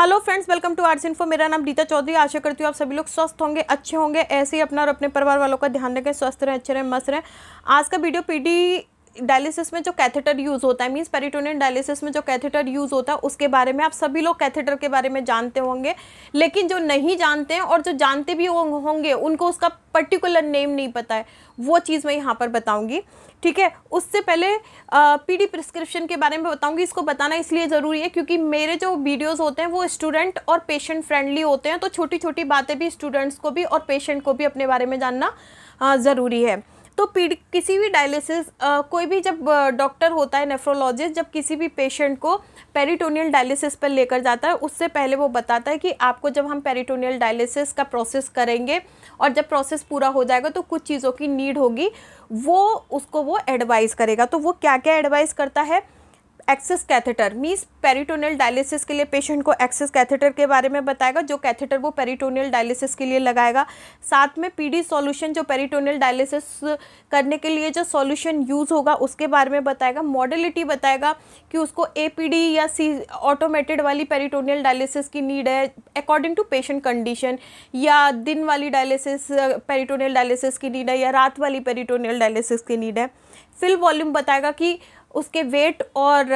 hello friends welcome to arts info मेरा नाम रीता चौधरी आशा करती हूँ आप सभी लोग स्वस्थ होंगे अच्छे होंगे ऐसे ही अपना और अपने परिवार वालों का ध्यान रखें स्वस्थ रहें अच्छे रहें मस्त रहें आज का वीडियो पीडी डायलिसिस में जो कैथेटर यूज़ होता है मीन्स पेरिटोनियन डायलिसिस में जो कैथेटर यूज़ होता है उसके बारे में आप सभी लोग कैथेटर के बारे में जानते होंगे लेकिन जो नहीं जानते हैं और जो जानते भी होंगे उनको उसका पर्टिकुलर नेम नहीं पता है वो चीज़ मैं यहाँ पर बताऊँगी ठीक है उससे पहले पीडी प्रिस्क्रिप्शन के बारे में बताऊँगी इसको बताना इसलिए ज़रूरी है क्योंकि मेरे जो वीडियोज़ होते हैं वो स्टूडेंट और पेशेंट फ्रेंडली होते हैं तो छोटी छोटी बातें भी स्टूडेंट्स को भी और पेशेंट को भी अपने बारे में जानना ज़रूरी है तो पीड़ित किसी भी डायलिसिस कोई भी जब डॉक्टर होता है नेफ्रोलॉजिस्ट जब किसी भी पेशेंट को पेरिटोनियल डायलिसिस पर लेकर जाता है उससे पहले वो बताता है कि आपको जब हम पेरिटोनियल डायलिसिस का प्रोसेस करेंगे और जब प्रोसेस पूरा हो जाएगा तो कुछ चीज़ों की नीड होगी वो उसको वो एडवाइस करेगा तो वो क्या क्या एडवाइस करता है access catheter means peritoneal dialysis के लिए पेशेंट को एक्सेस कैथेटर के बारे में बताएगा जो कैथेटर वो पेरिटोनियल डायलिसिस के लिए लगाएगा साथ में पीडी सॉल्यूशन जो पेरिटोनियल डायलिसिस करने के लिए जो सॉल्यूशन यूज़ होगा उसके बारे में बताएगा मॉडलिटी बताएगा कि उसको ए या सी ऑटोमेटेड वाली पेरिटोनियल डायलिसिस की नीड है अकॉर्डिंग टू पेशेंट कंडीशन या दिन वाली डायलिसिस पेरिटोनियल डायलिसिस की नीड है या रात वाली पेरिटोनियल डायलिसिस की नीड है फिल वॉल्यूम बताएगा कि उसके वेट और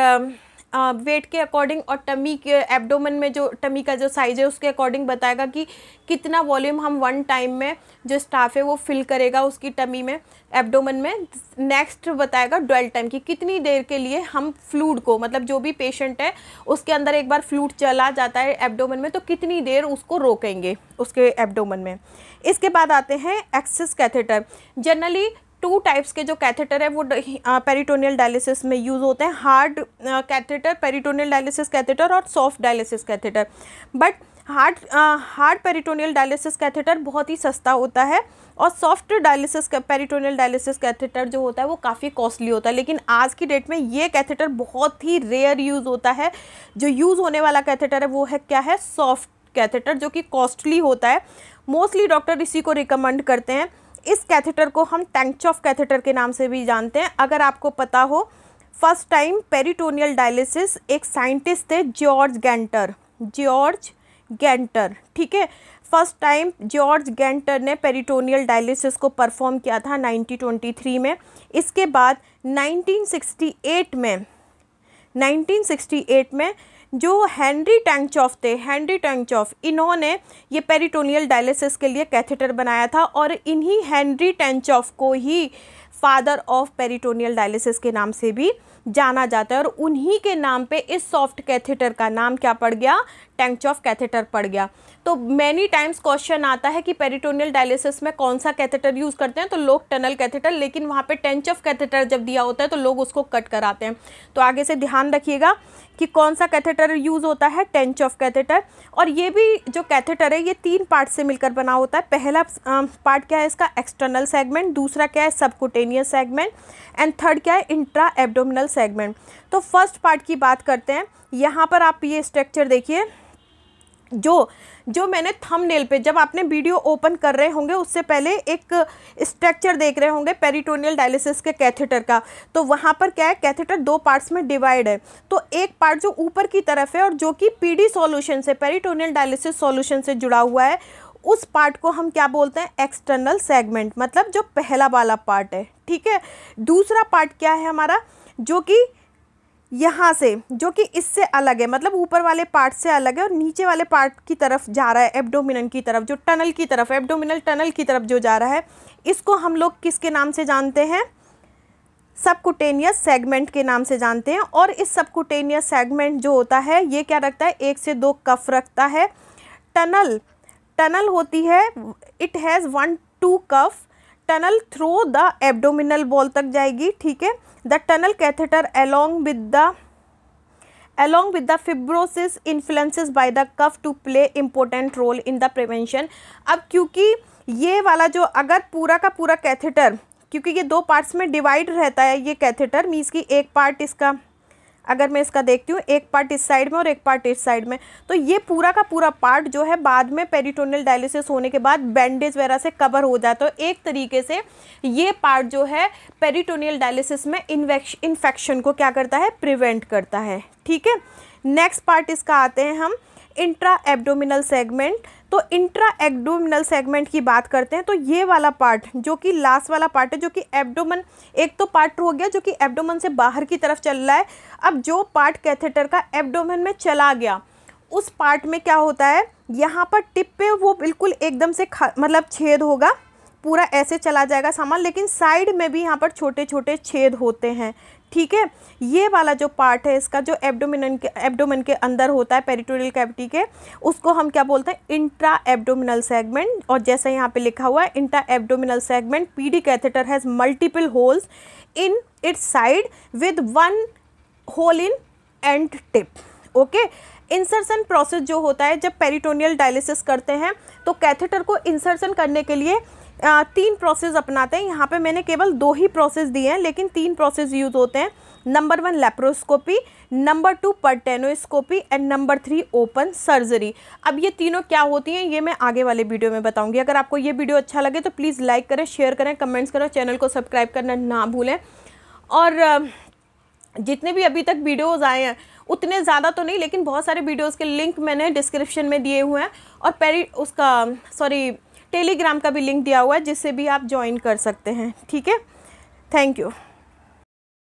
वेट के अकॉर्डिंग और टमी के एबडोमन में जो टमी का जो साइज है उसके अकॉर्डिंग बताएगा कि कितना वॉल्यूम हम वन टाइम में जो स्टाफ है वो फिल करेगा उसकी टमी में एबडोमन में नेक्स्ट बताएगा डुअल टाइम की कितनी देर के लिए हम फ्लूड को मतलब जो भी पेशेंट है उसके अंदर एक बार फ्लूड चला जाता है एबडोमन में तो कितनी देर उसको रोकेंगे उसके एबडोमन में इसके बाद आते हैं access catheter generally two types के जो कैथेटर है वो पेरिटोनियल डायलिसिस में यूज़ होते हैं hard catheter peritoneal dialysis catheter और soft dialysis catheter but hard hard peritoneal dialysis catheter बहुत ही सस्ता होता है और soft dialysis peritoneal dialysis catheter जो होता है वो काफ़ी कॉस्टली होता है लेकिन आज की डेट में ये कैथेटर बहुत ही रेयर यूज़ होता है जो यूज़ होने वाला कैथेटर है वो है क्या है सॉफ्ट कैथेटर जो कि कॉस्टली होता है मोस्टली डॉक्टर इसी को रिकमेंड करते हैं इस कैथेटर को हम ऑफ कैथेटर के नाम से भी जानते हैं अगर आपको पता हो फर्स्ट टाइम पेरिटोनियल डायलिसिस एक साइंटिस्ट थे जॉर्ज गेंटर जॉर्ज गेंटर ठीक है फर्स्ट टाइम जॉर्ज गेंटर ने पेरिटोनियल डायलिसिस को परफॉर्म किया था 1923 में इसके बाद 1968 में 1968 में जो हैंनरी चौफ थे हैंनरी चौफ इन्होंने ये पेरिटोनियल डायलिसिस के लिए कैथेटर बनाया था और इन्हीं हैंनरी चौफ को ही फादर ऑफ पेरिटोनियल डायलिसिस के नाम से भी जाना जाता है और उन्हीं के नाम पे इस सॉफ्ट कैथेटर का नाम क्या पड़ गया टैंक ऑफ कैथेटर पड़ गया तो मैनी टाइम्स क्वेश्चन आता है कि पेरिटोनियल डायलिसिस में कौन सा कैथेटर यूज़ करते हैं तो लोग टनल कैथेटर लेकिन वहाँ पे टेंच ऑफ कैथेटर जब दिया होता है तो लोग उसको कट कराते हैं तो आगे से ध्यान रखिएगा कि कौन सा कैथेटर यूज़ होता है टेंच ऑफ कैथेटर और ये भी जो कैथेटर है ये तीन पार्ट से मिलकर बना होता है पहला पार्ट क्या है इसका एक्सटर्नल सेगमेंट दूसरा क्या है subcutaneous peritoneal segment and third क्या है इंट्रा एब्डोमिनल सेगमेंट तो फर्स्ट पार्ट की बात करते हैं यहाँ पर आप ये स्ट्रक्चर देखिए जो जो मैंने थंबनेल पे जब आपने वीडियो ओपन कर रहे होंगे उससे पहले एक स्ट्रक्चर देख रहे होंगे पेरिटोनियल डायलिसिस के कैथेटर का तो वहाँ पर क्या है कैथेटर दो पार्ट्स में डिवाइड है तो एक पार्ट जो ऊपर की तरफ है और जो कि पीडी सॉल्यूशन से पेरिटोनियल डायलिसिस सॉल्यूशन से जुड़ा हुआ है उस पार्ट को हम क्या बोलते हैं एक्सटर्नल सेगमेंट मतलब जो पहला वाला पार्ट है ठीक है दूसरा पार्ट क्या है हमारा जो कि यहाँ से जो कि इससे अलग है मतलब ऊपर वाले पार्ट से अलग है और नीचे वाले पार्ट की तरफ जा रहा है एब्डोमिनल की तरफ जो टनल की तरफ एब्डोमिनल टनल की तरफ जो जा रहा है इसको हम लोग किसके नाम से जानते हैं सबकुटेनियस सेगमेंट के नाम से जानते हैं और इस सबकुटेनियस सेगमेंट जो होता है ये क्या रखता है एक से दो कफ रखता है टनल टनल होती है it has one two cuff tunnel through the abdominal wall तक जाएगी ठीक है the tunnel catheter along with the along with the fibrosis influences by the cuff to play important role in the prevention अब क्योंकि ये वाला जो अगर पूरा का पूरा कैथेटर क्योंकि ये दो पार्ट्स में डिवाइड रहता है ये कैथेटर मीन्स की एक पार्ट इसका अगर मैं इसका देखती हूँ एक पार्ट इस साइड में और एक पार्ट इस साइड में तो ये पूरा का पूरा पार्ट जो है बाद में पेरिटोनियल डायलिसिस होने के बाद बैंडेज वगैरह से कवर हो जाता है तो एक तरीके से ये पार्ट जो है पेरिटोनियल डायलिसिस में इन्फेक्शन को क्या करता है प्रिवेंट करता है ठीक है नेक्स्ट पार्ट इसका आते हैं हम इंट्रा एब्डोमिनल सेगमेंट तो इंट्रा एक्डोमिनल सेगमेंट की बात करते हैं तो ये वाला पार्ट जो कि लास्ट वाला पार्ट है जो कि एब्डोमन एक तो पार्ट हो गया जो कि एब्डोमन से बाहर की तरफ चल रहा है अब जो पार्ट कैथेटर का एब्डोमन में चला गया उस पार्ट में क्या होता है यहाँ पर टिप पे वो बिल्कुल एकदम से मतलब छेद होगा पूरा ऐसे चला जाएगा सामान लेकिन साइड में भी यहाँ पर छोटे छोटे छेद होते हैं ठीक है ये वाला जो पार्ट है इसका जो एबडोमिन के एबडोमिन के अंदर होता है पेरिटोरियल कैविटी के उसको हम क्या बोलते हैं इंट्रा एबडोमिनल सेगमेंट और जैसे यहाँ पे लिखा हुआ है intra abdominal segment PD catheter has multiple holes in its side with one hole in end tip okay insertion process जो होता है जब पेरिटोनियल डायलिसिस करते हैं तो कैथेटर को इंसर्सन करने के लिए तीन प्रोसेस अपनाते हैं यहाँ पे मैंने केवल दो ही प्रोसेस दिए हैं लेकिन तीन प्रोसेस यूज़ होते हैं number one laparoscopy number two peritoneoscopy and number three open surgery अब ये तीनों क्या होती हैं ये मैं आगे वाले वीडियो में बताऊंगी अगर आपको ये वीडियो अच्छा लगे तो प्लीज़ लाइक करें शेयर करें कमेंट्स करें चैनल को सब्सक्राइब करना ना भूलें और जितने भी अभी तक वीडियोज़ आए हैं उतने ज़्यादा तो नहीं लेकिन बहुत सारे वीडियोज़ के लिंक मैंने डिस्क्रिप्शन में दिए हुए हैं और पेरी उसका सॉरी टेलीग्राम का भी लिंक दिया हुआ है जिससे भी आप ज्वाइन कर सकते हैं ठीक है थैंक यू